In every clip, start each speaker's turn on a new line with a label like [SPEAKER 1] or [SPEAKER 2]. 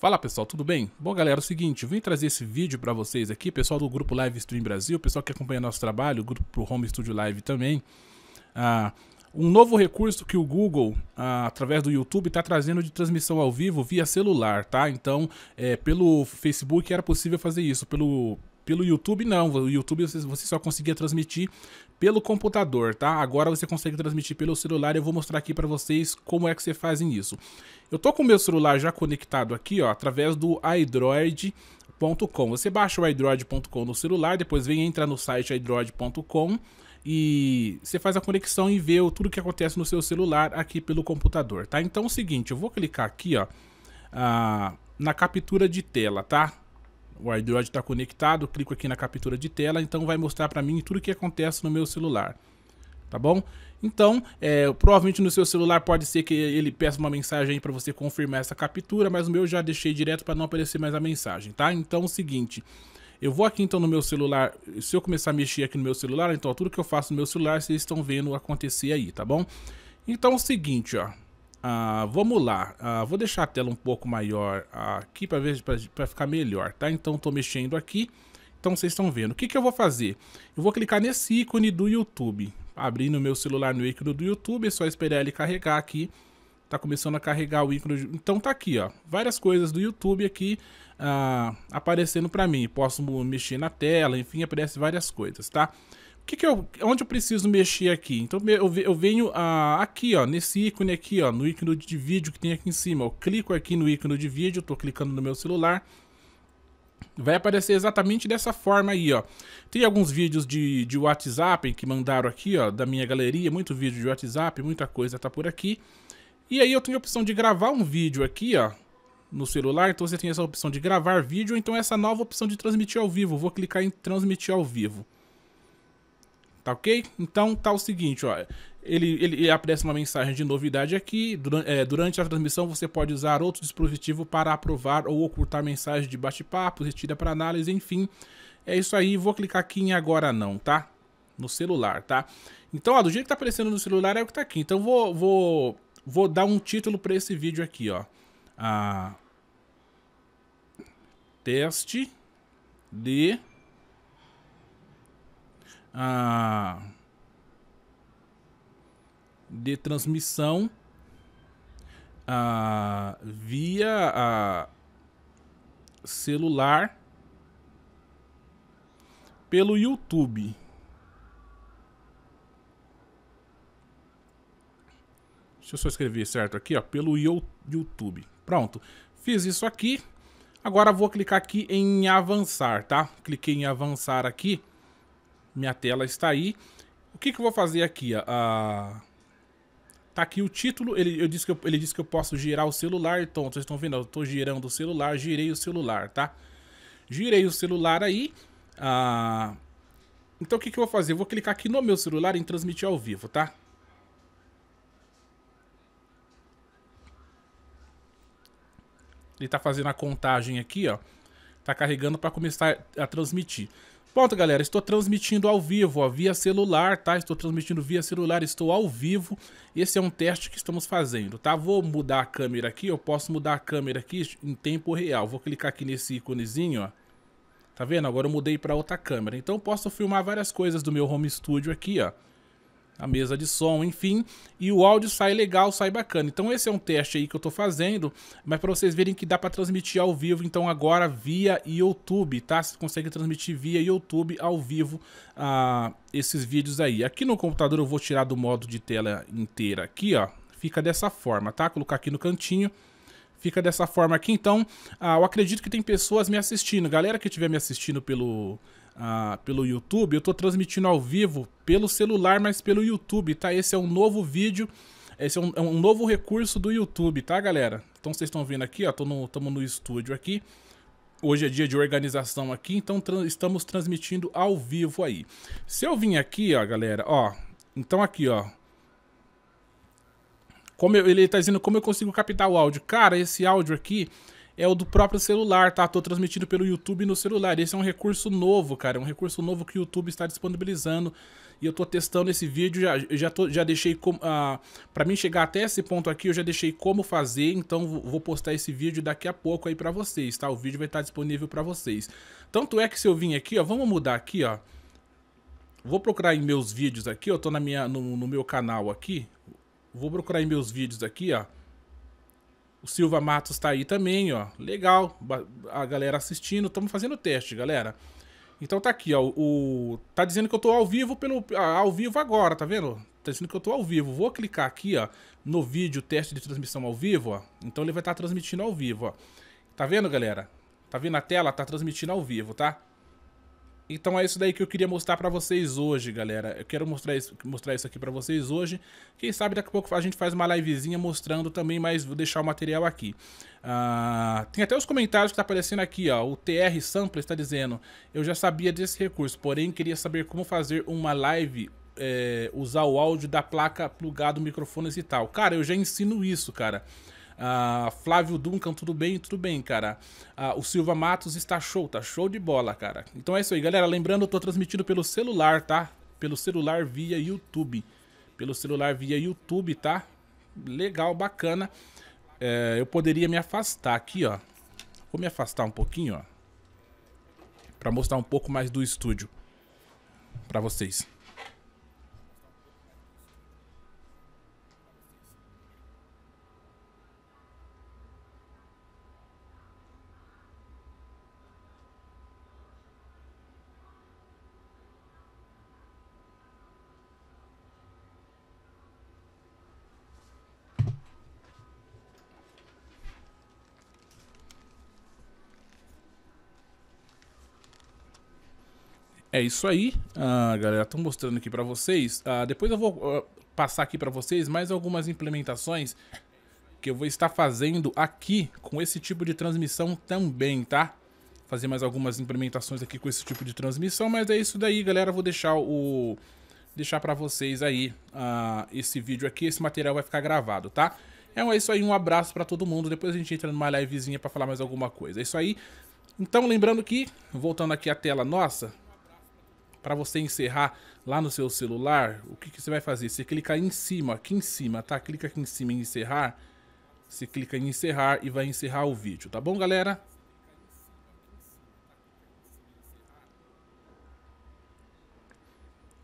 [SPEAKER 1] Fala pessoal, tudo bem? Bom galera, é o seguinte, vim trazer esse vídeo para vocês aqui, pessoal do grupo Live Stream Brasil, pessoal que acompanha nosso trabalho, grupo Home Studio Live também, ah, um novo recurso que o Google, ah, através do YouTube, está trazendo de transmissão ao vivo via celular, tá? Então, é, pelo Facebook era possível fazer isso, pelo, pelo YouTube não, o YouTube você só conseguia transmitir pelo computador, tá? Agora você consegue transmitir pelo celular e eu vou mostrar aqui para vocês como é que você faz isso. Eu tô com o meu celular já conectado aqui, ó, através do iDroid.com. Você baixa o iDroid.com no celular, depois vem entrar no site iDroid.com e você faz a conexão e vê tudo que acontece no seu celular aqui pelo computador, tá? Então é o seguinte, eu vou clicar aqui, ó, ah, na captura de tela, tá? O Android está conectado, clico aqui na captura de tela, então vai mostrar para mim tudo o que acontece no meu celular. Tá bom? Então, é, provavelmente no seu celular pode ser que ele peça uma mensagem para você confirmar essa captura, mas o meu eu já deixei direto para não aparecer mais a mensagem, tá? Então, é o seguinte, eu vou aqui então no meu celular, se eu começar a mexer aqui no meu celular, então tudo que eu faço no meu celular vocês estão vendo acontecer aí, tá bom? Então é o seguinte, ó, ah, vamos lá, ah, vou deixar a tela um pouco maior aqui para ver para ficar melhor, tá? Então estou mexendo aqui, então vocês estão vendo. O que, que eu vou fazer? Eu vou clicar nesse ícone do YouTube, abrir no meu celular no ícone do YouTube, é só esperar ele carregar aqui. Tá começando a carregar o ícone, então tá aqui, ó, várias coisas do YouTube aqui ah, aparecendo para mim. Posso mexer na tela, enfim, aparece várias coisas, tá? Tá? que que eu, onde eu preciso mexer aqui? Então eu, eu venho ah, aqui, ó, nesse ícone aqui, ó, no ícone de vídeo que tem aqui em cima. Eu clico aqui no ícone de vídeo, estou clicando no meu celular. Vai aparecer exatamente dessa forma aí, ó. Tem alguns vídeos de, de WhatsApp que mandaram aqui, ó, da minha galeria. Muito vídeo de WhatsApp, muita coisa tá por aqui. E aí eu tenho a opção de gravar um vídeo aqui, ó, no celular. Então você tem essa opção de gravar vídeo, então essa nova opção de transmitir ao vivo. Vou clicar em transmitir ao vivo. Tá ok? Então tá o seguinte, ó. Ele, ele, ele aparece uma mensagem de novidade aqui. Durante, é, durante, a transmissão, você pode usar outro dispositivo para aprovar ou ocultar mensagens de bate-papo, retira para análise, enfim. É isso aí. Vou clicar aqui em agora não, tá? No celular, tá? Então, ó, do jeito que tá aparecendo no celular é o que tá aqui. Então, vou, vou, vou dar um título para esse vídeo aqui, ó. Ah, teste de a de transmissão a, via a, celular pelo YouTube. Deixa eu só escrever certo aqui, ó, pelo YouTube. Pronto. Fiz isso aqui. Agora vou clicar aqui em avançar, tá? Cliquei em avançar aqui. Minha tela está aí. O que, que eu vou fazer aqui? Ah, ah, tá aqui o título. Ele, eu disse que eu, ele disse que eu posso girar o celular. Então, vocês estão vendo? Eu estou girando o celular. Girei o celular, tá? Girei o celular aí. Ah, então, o que, que eu vou fazer? Eu vou clicar aqui no meu celular em transmitir ao vivo, tá? Ele está fazendo a contagem aqui, ó. está carregando para começar a transmitir. Pronto, galera, estou transmitindo ao vivo, ó, via celular, tá? Estou transmitindo via celular, estou ao vivo. Esse é um teste que estamos fazendo, tá? Vou mudar a câmera aqui, eu posso mudar a câmera aqui em tempo real. Vou clicar aqui nesse íconezinho, ó. Tá vendo? Agora eu mudei para outra câmera. Então eu posso filmar várias coisas do meu home studio aqui, ó a mesa de som, enfim, e o áudio sai legal, sai bacana. Então esse é um teste aí que eu tô fazendo, mas para vocês verem que dá para transmitir ao vivo, então agora via YouTube, tá? Você consegue transmitir via YouTube ao vivo ah, esses vídeos aí. Aqui no computador eu vou tirar do modo de tela inteira aqui, ó, fica dessa forma, tá? Colocar aqui no cantinho fica dessa forma aqui. Então, ah, eu acredito que tem pessoas me assistindo. Galera que estiver me assistindo pelo ah, pelo YouTube. Eu estou transmitindo ao vivo pelo celular, mas pelo YouTube, tá? Esse é um novo vídeo, esse é um, é um novo recurso do YouTube, tá, galera? Então vocês estão vendo aqui, ó, tô no, no estúdio aqui. Hoje é dia de organização aqui, então tra estamos transmitindo ao vivo aí. Se eu vim aqui, ó, galera, ó, então aqui, ó. Como eu, ele está dizendo como eu consigo captar o áudio. Cara, esse áudio aqui, é o do próprio celular, tá? Tô transmitindo pelo YouTube no celular. Esse é um recurso novo, cara. É um recurso novo que o YouTube está disponibilizando. E eu tô testando esse vídeo, já, já, tô, já deixei como. Ah, pra mim chegar até esse ponto aqui, eu já deixei como fazer. Então vou postar esse vídeo daqui a pouco aí pra vocês, tá? O vídeo vai estar tá disponível pra vocês. Tanto é que se eu vim aqui, ó, vamos mudar aqui, ó. Vou procurar em meus vídeos aqui, eu tô na minha, no, no meu canal aqui. Vou procurar em meus vídeos aqui, ó. O Silva Matos tá aí também, ó. Legal, a galera assistindo. Estamos fazendo teste, galera. Então tá aqui, ó. O... Tá dizendo que eu tô ao vivo pelo. Ah, ao vivo agora, tá vendo? Tá dizendo que eu tô ao vivo. Vou clicar aqui, ó, no vídeo teste de transmissão ao vivo, ó. Então ele vai estar tá transmitindo ao vivo, ó. Tá vendo, galera? Tá vendo a tela? Tá transmitindo ao vivo, tá? Então é isso daí que eu queria mostrar para vocês hoje, galera. Eu quero mostrar isso, mostrar isso aqui para vocês hoje. Quem sabe daqui a pouco a gente faz uma livezinha mostrando também, mas vou deixar o material aqui. Ah, tem até os comentários que tá aparecendo aqui, ó. O TR Sampler está dizendo, eu já sabia desse recurso, porém queria saber como fazer uma live é, usar o áudio da placa plugado, microfones e tal. Cara, eu já ensino isso, cara. Uh, Flávio Duncan, tudo bem? Tudo bem, cara. Uh, o Silva Matos está show, tá show de bola, cara. Então é isso aí, galera. Lembrando, eu tô transmitindo pelo celular, tá? Pelo celular via YouTube. Pelo celular via YouTube, tá? Legal, bacana. É, eu poderia me afastar aqui, ó. Vou me afastar um pouquinho, ó. Pra mostrar um pouco mais do estúdio. Pra vocês. É isso aí, ah, galera. Estou mostrando aqui para vocês. Ah, depois eu vou ah, passar aqui para vocês mais algumas implementações que eu vou estar fazendo aqui com esse tipo de transmissão também, tá? Fazer mais algumas implementações aqui com esse tipo de transmissão, mas é isso daí, galera. vou deixar o deixar para vocês aí ah, esse vídeo aqui, esse material vai ficar gravado, tá? Então é isso aí, um abraço para todo mundo. Depois a gente entra numa livezinha para falar mais alguma coisa. É isso aí. Então, lembrando que, voltando aqui à tela nossa, para você encerrar lá no seu celular, o que, que, você vai fazer? Você clica em cima, aqui em cima, tá? Clica aqui em cima em encerrar. Você clica em encerrar e vai encerrar o vídeo, tá bom, galera?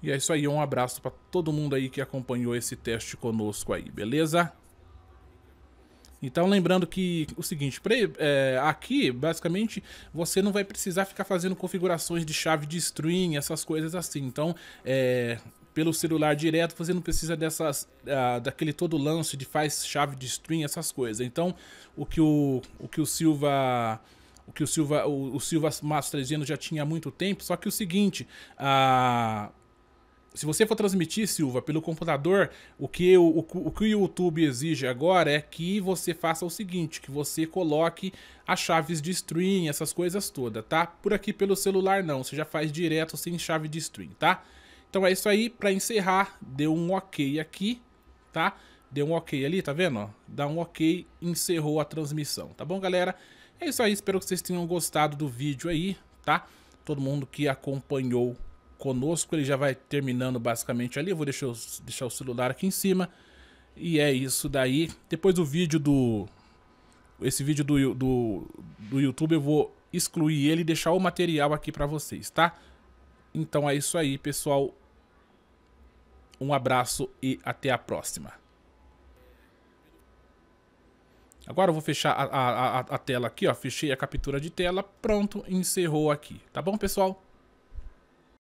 [SPEAKER 1] E é isso aí, um abraço para todo mundo aí que acompanhou esse teste conosco aí, beleza? Então, lembrando que o seguinte, é, aqui, basicamente, você não vai precisar ficar fazendo configurações de chave de string, essas coisas assim. Então, é, pelo celular direto, você não precisa dessas, ah, daquele todo lance de faz chave de string, essas coisas. Então, o que o, o, que o Silva o que o Silva, o, o Silva Mastrezino já tinha há muito tempo, só que o seguinte, a ah, se você for transmitir, Silva, pelo computador, o que o, o, o que o YouTube exige agora é que você faça o seguinte, que você coloque as chaves de stream, essas coisas todas, tá? Por aqui pelo celular não, você já faz direto sem chave de stream, tá? Então é isso aí, para encerrar, deu um ok aqui, tá? Deu um ok ali, tá vendo? Dá um ok, encerrou a transmissão, tá bom, galera? É isso aí, espero que vocês tenham gostado do vídeo aí, tá? Todo mundo que acompanhou conosco. Ele já vai terminando basicamente ali. Eu vou deixar, deixar o celular aqui em cima. E é isso daí. Depois do vídeo do. Esse vídeo do, do, do YouTube eu vou excluir ele e deixar o material aqui para vocês, tá? Então é isso aí, pessoal. Um abraço e até a próxima. Agora eu vou fechar a, a, a, a tela aqui, ó. Fechei a captura de tela. Pronto, encerrou aqui. Tá bom, pessoal?